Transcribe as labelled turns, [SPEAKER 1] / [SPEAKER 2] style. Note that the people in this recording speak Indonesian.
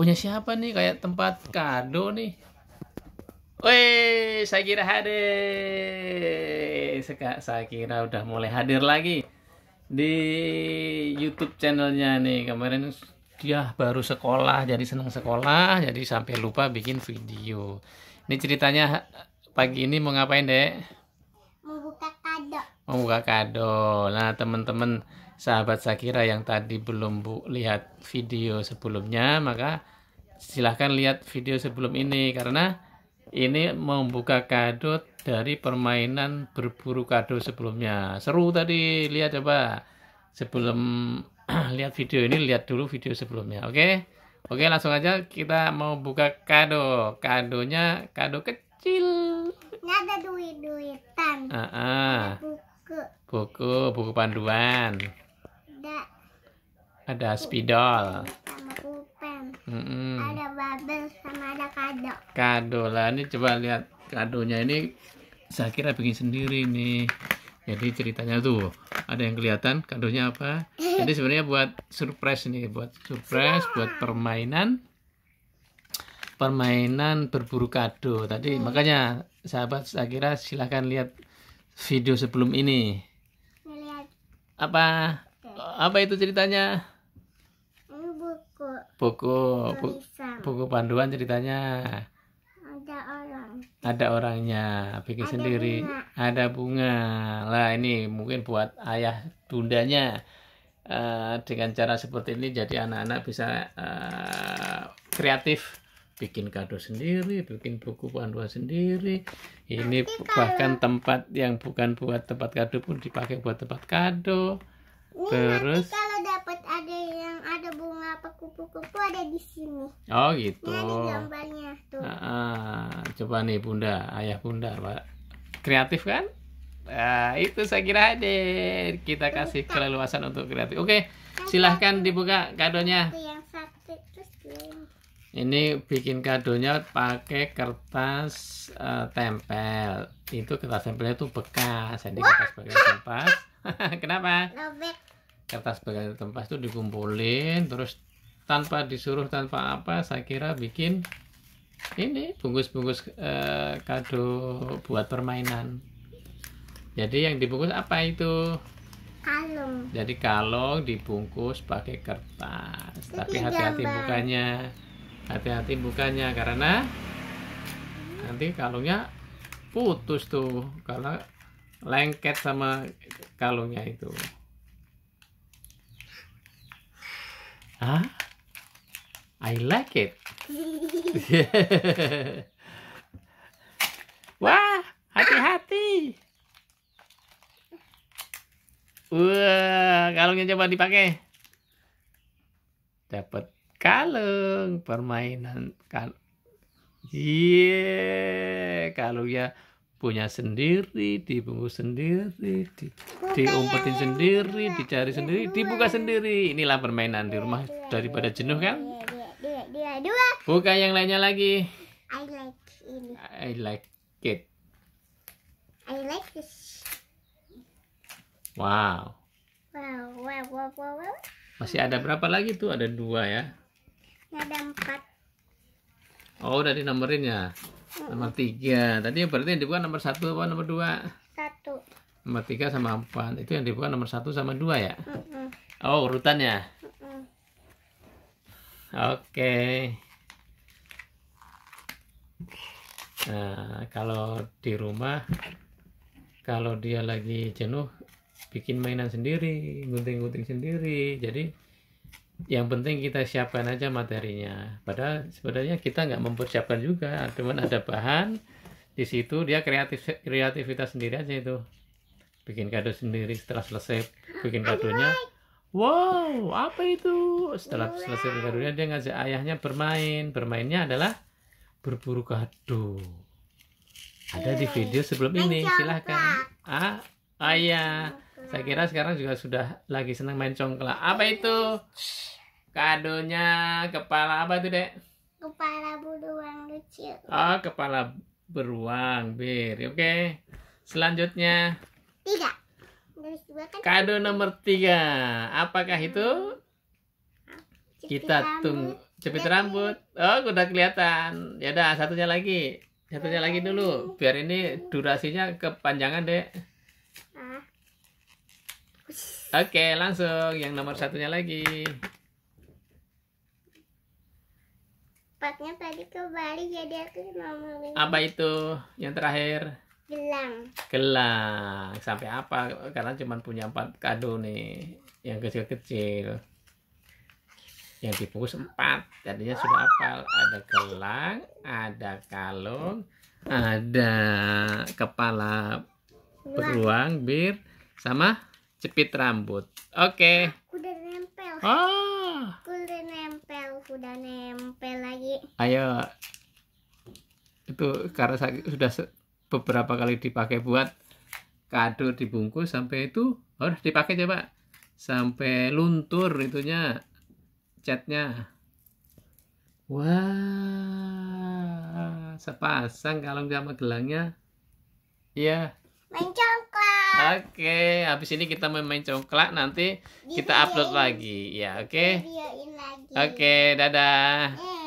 [SPEAKER 1] punya siapa nih kayak tempat kado nih Weh, saya kira hadir. Saya kira udah mulai hadir lagi di YouTube channelnya nih. Kemarin dia baru sekolah, jadi senang sekolah, jadi sampai lupa bikin video. Ini ceritanya pagi ini mau ngapain dek? membuka kado. Nah, teman-teman sahabat Sakira yang tadi belum bu lihat video sebelumnya, maka silahkan lihat video sebelum ini karena ini membuka kado dari permainan berburu kado sebelumnya. Seru tadi, lihat coba. Sebelum lihat video ini, lihat dulu video sebelumnya, oke? Okay? Oke, langsung aja kita mau buka kado. Kadonya kado kecil.
[SPEAKER 2] Ini ada duit-duitan. Uh -uh
[SPEAKER 1] buku. Buku, panduan. Ada. Ada spidol.
[SPEAKER 2] Sama pulpen. Mm -mm. Ada bubble sama ada kado.
[SPEAKER 1] Kado lah, ini coba lihat kadonya ini saya kira bikin sendiri nih. Jadi ceritanya tuh ada yang kelihatan kadonya apa. Jadi sebenarnya buat surprise nih, buat surprise, Sama. buat permainan permainan berburu kado tadi hmm. makanya sahabat saya kira silahkan lihat video sebelum ini apa apa itu ceritanya buku buku buku panduan ceritanya
[SPEAKER 2] ada orang
[SPEAKER 1] ada orangnya bikin ada sendiri bunga. ada bunga lah ini mungkin buat ayah bundanya uh, eh, dengan cara seperti ini jadi anak-anak bisa uh, kreatif bikin kado sendiri, bikin buku panduan sendiri. Ini bahkan tempat yang bukan buat tempat kado pun dipakai buat tempat kado. Ini Terus nanti kalau dapat ada yang ada
[SPEAKER 2] bunga apa kupu-kupu ada
[SPEAKER 1] di sini. Oh gitu. Ini gambarnya tuh. Ah, ah, coba nih bunda, ayah bunda, pak. Kreatif kan? Nah, itu saya kira hadir. Kita kasih keleluasan untuk kreatif. Oke, silahkan dibuka kadonya.
[SPEAKER 2] Yang satu, terus
[SPEAKER 1] ini bikin kadonya pakai kertas uh, tempel itu kertas tempelnya itu bekas jadi kertas bekas tempas kenapa kertas bekas tempas itu dikumpulin terus tanpa disuruh tanpa apa saya kira bikin ini bungkus-bungkus uh, kado buat permainan jadi yang dibungkus apa itu
[SPEAKER 2] kalung jadi
[SPEAKER 1] kalung dibungkus pakai kertas tapi hati-hati bukannya hati-hati bukanya karena nanti kalungnya putus tuh karena lengket sama kalungnya itu Hah? I like it Wah, hati-hati Wah, kalungnya coba dipakai Dapat kalung permainan kal, iya yeah, kalungnya punya sendiri dibungkus sendiri di, diumpetin sendiri iya, dicari iya, sendiri iya. dibuka sendiri inilah permainan di rumah daripada jenuh kan buka yang lainnya lagi
[SPEAKER 2] I like ini I
[SPEAKER 1] like it
[SPEAKER 2] I like this wow wow wow wow, wow.
[SPEAKER 1] masih ada berapa lagi tuh ada dua ya
[SPEAKER 2] ini ada empat.
[SPEAKER 1] Oh, udah dinomorin ya? Nomor tiga. Tadi berarti yang dibuka nomor satu apa nomor dua? Satu. Nomor tiga sama empat. Itu yang dibuka nomor satu sama dua ya? Mm -mm. Oh, urutannya? Mm Oke. Okay. Nah, kalau di rumah, kalau dia lagi jenuh, bikin mainan sendiri, gunting-gunting sendiri. Jadi, yang penting kita siapkan aja materinya padahal sebenarnya kita nggak mempersiapkan juga cuman ada bahan di situ dia kreatif kreativitas sendiri aja itu bikin kado sendiri setelah selesai bikin kadonya wow apa itu setelah selesai bikin kadonya dia ngajak ayahnya bermain bermainnya adalah berburu kado ada di video sebelum ini silahkan ah ayah saya kira sekarang juga sudah lagi senang main congklak. Apa itu? Kadonya kepala apa itu, Dek?
[SPEAKER 2] Kepala beruang lucu.
[SPEAKER 1] Oh, kepala beruang. Bir. Oke. Okay. Selanjutnya.
[SPEAKER 2] Tiga. Kan? Kado
[SPEAKER 1] nomor tiga. Apakah itu? Kita tunggu. Cepit rambut. Oh, udah kelihatan. Ya udah, satunya lagi. Satunya lagi dulu. Biar ini durasinya kepanjangan, Dek. Oke, langsung yang nomor satunya lagi.
[SPEAKER 2] Paknya tadi kembali jadi aku ini. Apa
[SPEAKER 1] itu yang terakhir?
[SPEAKER 2] Gelang.
[SPEAKER 1] Gelang. Sampai apa? Karena cuma punya empat kado nih, yang kecil-kecil. Yang dibungkus empat. Tadinya sudah hafal. Ada gelang, ada kalung, ada kepala beruang, bir, sama cepit rambut. Oke. Okay. Udah nempel. Oh. Udah nempel, udah nempel lagi. Ayo. Itu karena sudah beberapa kali dipakai buat kado dibungkus sampai itu harus dipakai coba sampai luntur itunya catnya wah sepasang kalung sama gelangnya iya mencong Oke, okay, habis ini kita main coklat nanti kita upload lagi ya, oke? Okay? Oke, okay, dadah. Eh.